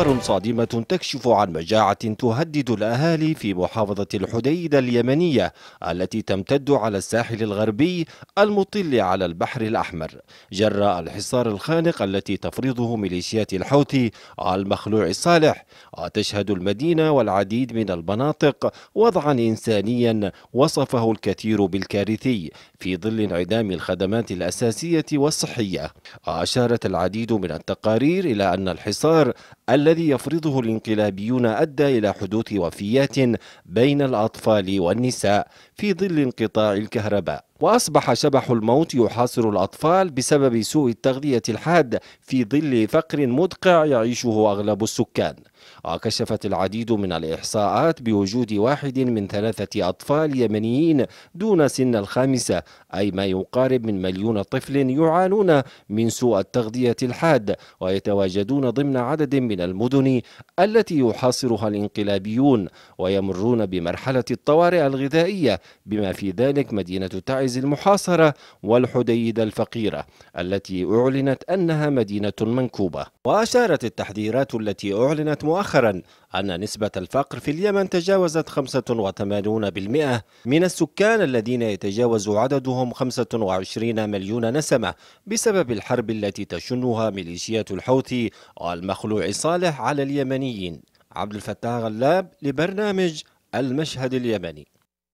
صور صادمة تكشف عن مجاعة تهدد الأهالي في محافظة الحديدة اليمنية التي تمتد على الساحل الغربي المطل على البحر الأحمر جراء الحصار الخانق التي تفرضه ميليشيات الحوثي المخلوع الصالح وتشهد المدينة والعديد من المناطق وضعا إنسانيا وصفه الكثير بالكارثي في ظل انعدام الخدمات الأساسية والصحية أشارت العديد من التقارير إلى أن الحصار الذي الذي يفرضه الانقلابيون أدى إلى حدوث وفيات بين الأطفال والنساء في ظل انقطاع الكهرباء وأصبح شبح الموت يحاصر الأطفال بسبب سوء التغذية الحاد في ظل فقر مدقع يعيشه أغلب السكان وكشفت العديد من الإحصاءات بوجود واحد من ثلاثة أطفال يمنيين دون سن الخامسة أي ما يقارب من مليون طفل يعانون من سوء التغذية الحاد ويتواجدون ضمن عدد من المدن التي يحاصرها الانقلابيون ويمرون بمرحلة الطوارئ الغذائية بما في ذلك مدينة تعز حائز المحاصرة والحديدة الفقيرة التي أعلنت أنها مدينة منكوبة وأشارت التحذيرات التي أعلنت مؤخرا أن نسبة الفقر في اليمن تجاوزت 85% من السكان الذين يتجاوز عددهم 25 مليون نسمة بسبب الحرب التي تشنها ميليشيات الحوثي والمخلوع صالح على اليمنيين عبد الفتاح غلاب لبرنامج المشهد اليمني